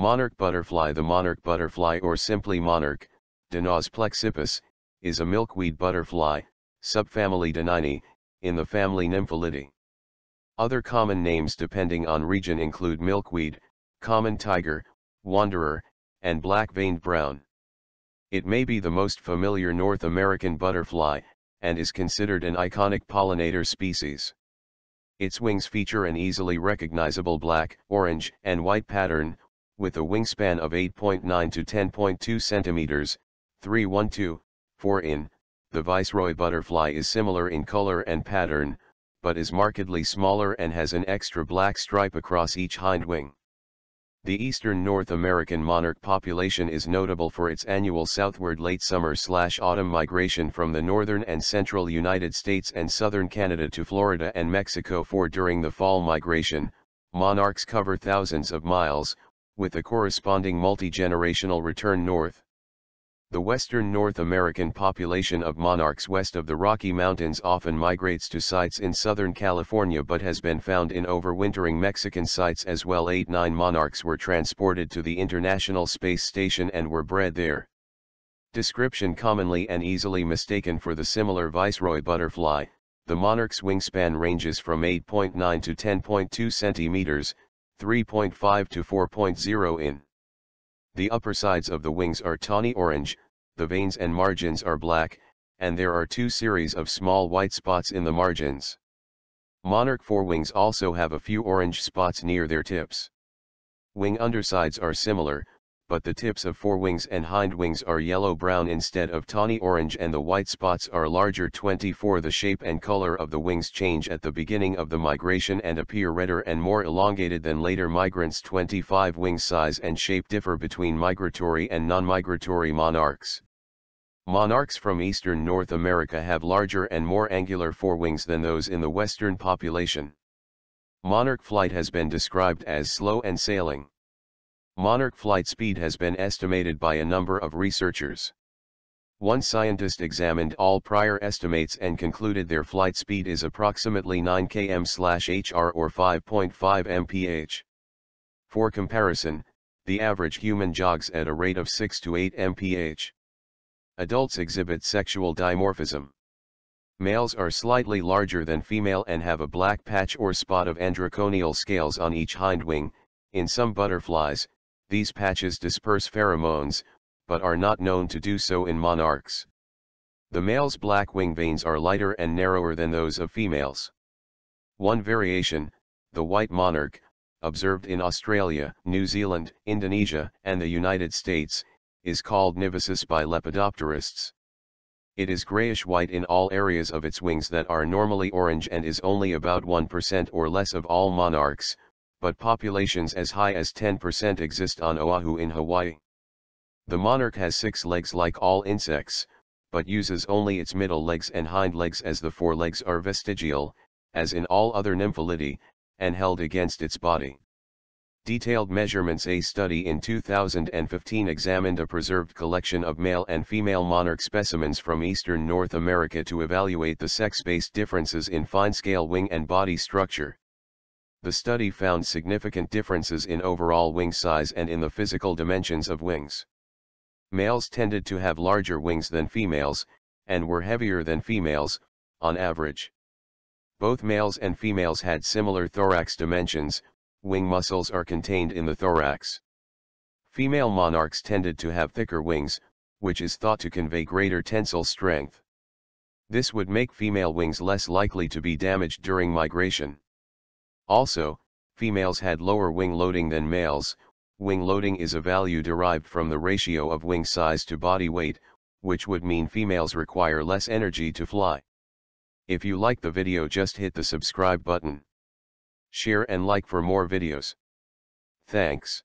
Monarch butterfly The monarch butterfly or simply monarch, Danaus plexippus, is a milkweed butterfly, subfamily Dinini, in the family Nymphalidae. Other common names depending on region include milkweed, common tiger, wanderer, and black-veined brown. It may be the most familiar North American butterfly, and is considered an iconic pollinator species. Its wings feature an easily recognizable black, orange, and white pattern, with a wingspan of 8.9 to 10.2 centimeters, 312, 4 in, the Viceroy butterfly is similar in color and pattern, but is markedly smaller and has an extra black stripe across each hind wing. The eastern North American monarch population is notable for its annual southward late summer-slash-autumn migration from the northern and central United States and southern Canada to Florida and Mexico for during the fall migration, monarchs cover thousands of miles, with a corresponding multi-generational return north. The western North American population of monarchs west of the Rocky Mountains often migrates to sites in Southern California but has been found in overwintering Mexican sites as well. 8-9 monarchs were transported to the International Space Station and were bred there. Description commonly and easily mistaken for the similar viceroy butterfly, the monarch's wingspan ranges from 8.9 to 10.2 centimeters, 3.5 to 4.0 in. The upper sides of the wings are tawny orange, the veins and margins are black, and there are two series of small white spots in the margins. Monarch forewings also have a few orange spots near their tips. Wing undersides are similar, but the tips of forewings and hindwings are yellow-brown instead of tawny-orange and the white spots are larger 24 The shape and color of the wings change at the beginning of the migration and appear redder and more elongated than later migrants 25 Wing size and shape differ between migratory and non-migratory monarchs. Monarchs from eastern North America have larger and more angular forewings than those in the western population. Monarch flight has been described as slow and sailing. Monarch flight speed has been estimated by a number of researchers. One scientist examined all prior estimates and concluded their flight speed is approximately 9 km/hr or 5.5 mph. For comparison, the average human jogs at a rate of 6 to 8 mph. Adults exhibit sexual dimorphism. Males are slightly larger than female and have a black patch or spot of androconial scales on each hindwing, in some butterflies, these patches disperse pheromones, but are not known to do so in monarchs. The male's black wing veins are lighter and narrower than those of females. One variation, the white monarch, observed in Australia, New Zealand, Indonesia, and the United States, is called nivacis by lepidopterists. It is grayish-white in all areas of its wings that are normally orange and is only about 1% or less of all monarchs, but populations as high as 10% exist on Oahu in Hawaii. The monarch has six legs like all insects, but uses only its middle legs and hind legs as the forelegs are vestigial, as in all other nymphalidae, and held against its body. Detailed measurements A study in 2015 examined a preserved collection of male and female monarch specimens from eastern North America to evaluate the sex-based differences in fine-scale wing and body structure. The study found significant differences in overall wing size and in the physical dimensions of wings. Males tended to have larger wings than females, and were heavier than females, on average. Both males and females had similar thorax dimensions, wing muscles are contained in the thorax. Female monarchs tended to have thicker wings, which is thought to convey greater tensile strength. This would make female wings less likely to be damaged during migration. Also, females had lower wing loading than males, wing loading is a value derived from the ratio of wing size to body weight, which would mean females require less energy to fly. If you like the video just hit the subscribe button. Share and like for more videos. Thanks.